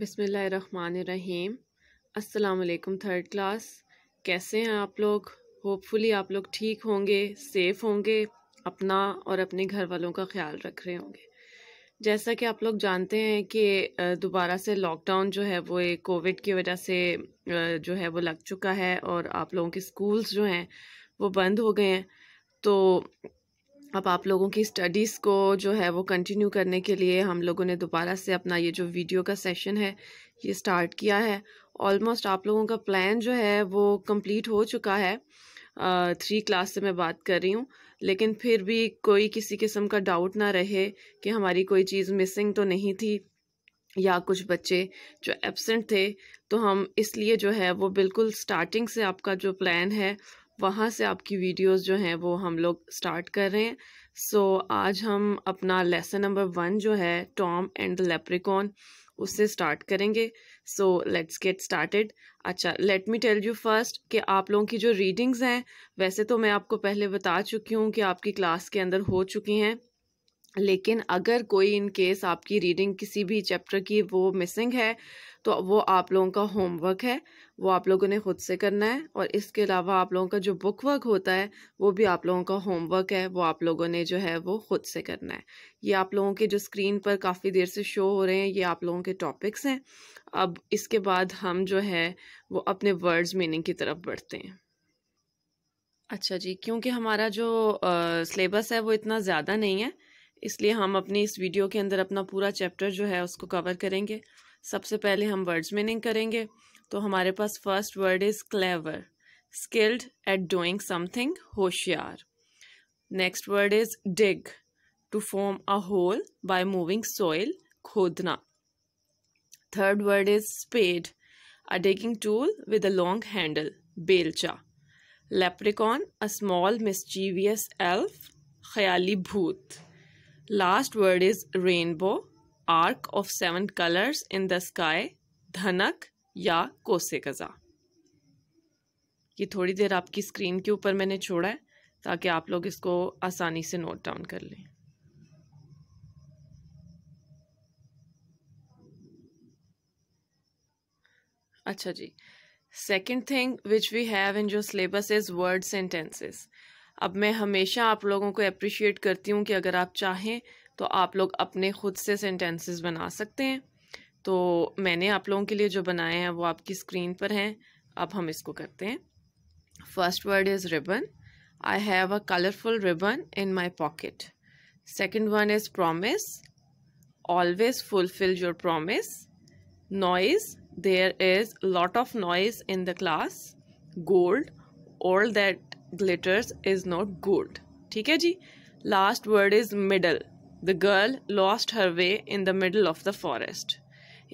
बिसमीम अल्लाम third class कैसे हैं आप लोग होपफुली आप लोग ठीक होंगे सेफ़ होंगे अपना और अपने घर वालों का ख्याल रख रहे होंगे जैसा कि आप लोग जानते हैं कि दोबारा से लॉकडाउन जो है वो एक कोविड की वजह से जो है वो लग चुका है और आप लोगों के स्कूल्स जो हैं वो बंद हो गए हैं तो अब आप लोगों की स्टडीज़ को जो है वो कंटिन्यू करने के लिए हम लोगों ने दोबारा से अपना ये जो वीडियो का सेशन है ये स्टार्ट किया है ऑलमोस्ट आप लोगों का प्लान जो है वो कंप्लीट हो चुका है थ्री क्लास से मैं बात कर रही हूँ लेकिन फिर भी कोई किसी किस्म का डाउट ना रहे कि हमारी कोई चीज़ मिसिंग तो नहीं थी या कुछ बच्चे जो एबसेंट थे तो हम इसलिए जो है वो बिल्कुल स्टार्टिंग से आपका जो प्लान है वहाँ से आपकी वीडियोज़ जो हैं वो हम लोग स्टार्ट कर रहे हैं सो so, आज हम अपना लेसन नंबर वन जो है टॉम एंड द लेप्रिकॉन उससे स्टार्ट करेंगे सो लेट्स गेट स्टार्टेड अच्छा let me tell you first कि आप लोगों की जो रीडिंग्स हैं वैसे तो मैं आपको पहले बता चुकी हूँ कि आपकी क्लास के अंदर हो चुकी हैं लेकिन अगर कोई इन केस आपकी रीडिंग किसी भी चैप्टर की वो मिसिंग है तो वो आप लोगों का होमवर्क है वो आप लोगों ने खुद से करना है और इसके अलावा आप लोगों का जो बुक वर्क होता है वो भी आप लोगों का होमवर्क है वो आप लोगों ने जो है वो खुद से करना है ये आप लोगों के जो स्क्रीन पर काफ़ी देर से शो हो रहे हैं ये आप लोगों के टॉपिक्स हैं अब इसके बाद हम जो है वो अपने वर्ड्स मीनिंग की तरफ बढ़ते हैं अच्छा जी क्योंकि हमारा जो सिलेबस है वो इतना ज़्यादा नहीं है इसलिए हम अपनी इस वीडियो के अंदर अपना पूरा चैप्टर जो है उसको कवर करेंगे सबसे पहले हम वर्ड्स मीनिंग करेंगे तो हमारे पास first word is clever skilled at doing something होशियार next word is dig to form a hole by moving soil खोदना third word is spade a digging tool with a long handle बेलचा leprechaun a small mischievous elf ख्याली भूत last word is rainbow arc of seven colours in the sky धनक या कोसे कजा ये थोड़ी देर आपकी स्क्रीन के ऊपर मैंने छोड़ा है ताकि आप लोग इसको आसानी से नोट डाउन कर लें अच्छा जी second thing which we have in your syllabus is word sentences अब मैं हमेशा आप लोगों को अप्रिशिएट करती हूँ कि अगर आप चाहें तो आप लोग अपने ख़ुद से सेंटेंसेस बना सकते हैं तो मैंने आप लोगों के लिए जो बनाए हैं वो आपकी स्क्रीन पर हैं अब हम इसको करते हैं first word is ribbon I have a colourful ribbon in my pocket second one is promise always fulfil your promise noise there is lot of noise in the class gold all that glitters is not gold ठीक है जी last word is middle the girl lost her way in the middle of the forest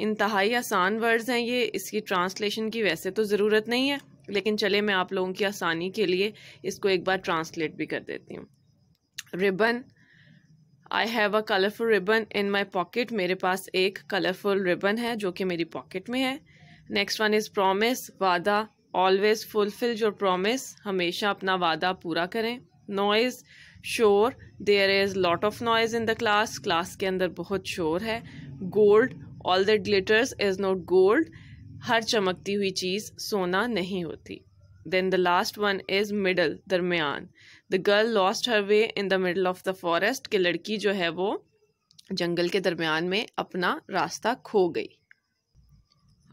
इंतहाई आसान words हैं ये इसकी translation की वैसे तो ज़रूरत नहीं है लेकिन चले मैं आप लोगों की आसानी के लिए इसको एक बार ट्रांसलेट भी कर देती हूँ ribbon I have a colourful ribbon in my pocket मेरे पास एक कलरफुल रिबन है जो कि मेरी पॉकेट में है नेक्स्ट वन इज़ प्रॉमिस वादा ऑलवेज फुलफिल योर प्रोमिस हमेशा अपना वादा पूरा करें नॉइज़ शोर there is lot of noise in the class class के अंदर बहुत शोर है gold all the glitters is not gold हर चमकती हुई चीज़ सोना नहीं होती then the last one is middle दरमियान the girl lost her way in the middle of the forest की लड़की जो है वो जंगल के दरमियान में अपना रास्ता खो गई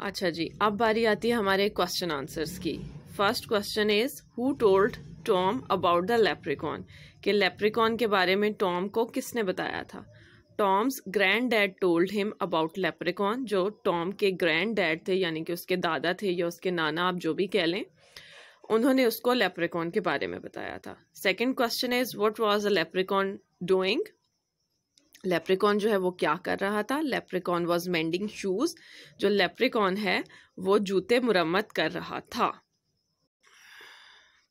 अच्छा जी अब बारी आती है हमारे क्वेश्चन आंसर्स की first question is who told Tom about the leprechaun कि लेप्रिकॉन के बारे में टॉम को किसने बताया था Tom's granddad told him about leprechaun जो टॉम के ग्रैंड डैड थे यानी कि उसके दादा थे या उसके नाना आप जो भी कह लें उन्होंने उसको लेप्रिकॉन के बारे में बताया था second question is what was a leprechaun doing leprechaun जो है वो क्या कर रहा था लेप्रिकॉन वॉज मेंडिंग शूज़ जो लेप्रिकॉन है वो जूते मुरम्मत कर रहा था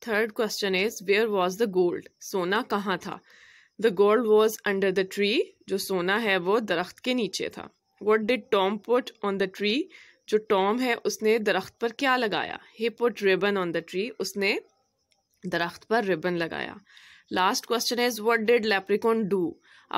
third question is where was the gold सोना कहाँ था the gold was under the tree जो सोना है वो दरख्त के नीचे था what did Tom put on the tree जो टॉम है उसने दरख्त पर क्या लगाया he put ribbon on the tree उसने दरख्त पर रिबन लगाया लास्ट क्वेश्चन है व्हाट डिड लेप्रिकॉन डू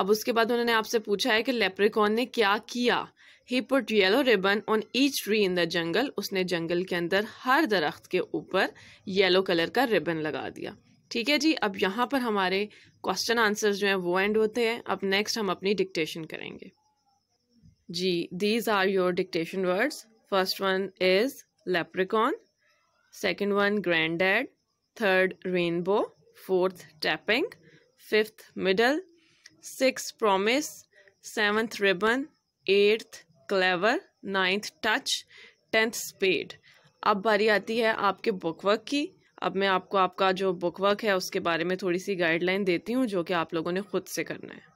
अब उसके बाद उन्होंने आपसे पूछा है कि लेप्रिकॉन ने क्या किया he put yellow ribbon on each tree in the jungle उसने जंगल के अंदर हर दरख्त के ऊपर येलो कलर का रिबन लगा दिया ठीक है जी अब यहाँ पर हमारे क्वेश्चन आंसर जो हैं वो एंड होते हैं अब नेक्स्ट हम अपनी डिक्टेशन करेंगे जी these are your dictation words first one is leprechaun second one granddad third rainbow fourth tapping fifth middle six promise seventh ribbon eighth clever ninth touch tenth spade अब बारी आती है आपके बुकवर्क की अब मैं आपको आपका जो बुकवर्क है उसके बारे में थोड़ी सी गाइडलाइन देती हूँ जो कि आप लोगों ने खुद से करना है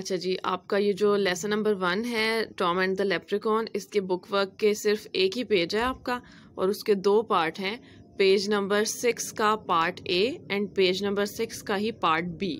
अच्छा जी आपका ये जो लेसन नंबर वन है टॉम एंड द लेप्रिकॉन इसके बुक वर्क के सिर्फ एक ही पेज है आपका और उसके दो पार्ट हैं पेज नंबर सिक्स का part A and page number six का ही पार्ट बी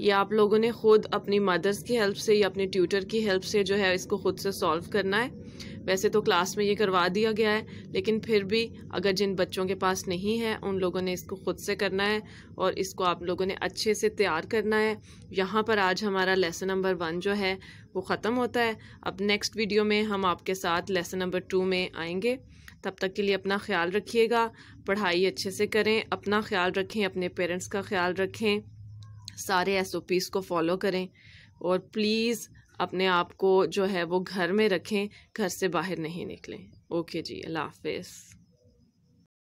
ये आप लोगों ने खुद अपनी मदर्स की हेल्प से या अपने ट्यूटर की हेल्प से जो है इसको खुद से सॉल्व करना है वैसे तो क्लास में ये करवा दिया गया है लेकिन फिर भी अगर जिन बच्चों के पास नहीं है उन लोगों ने इसको खुद से करना है और इसको आप लोगों ने अच्छे से तैयार करना है यहाँ पर आज हमारा लेसन नंबर वन जो है वो ख़त्म होता है अब नेक्स्ट वीडियो में हम आपके साथ लेसन नंबर टू में आएंगे तब तक के लिए अपना ख्याल रखिएगा पढ़ाई अच्छे से करें अपना ख्याल रखें अपने पेरेंट्स का ख्याल रखें सारे एस ओ पीज़ को फॉलो करें और प्लीज़ अपने आप को जो है वो घर में रखें घर से बाहर नहीं निकलें ओके जी अल्लाह हाफिज़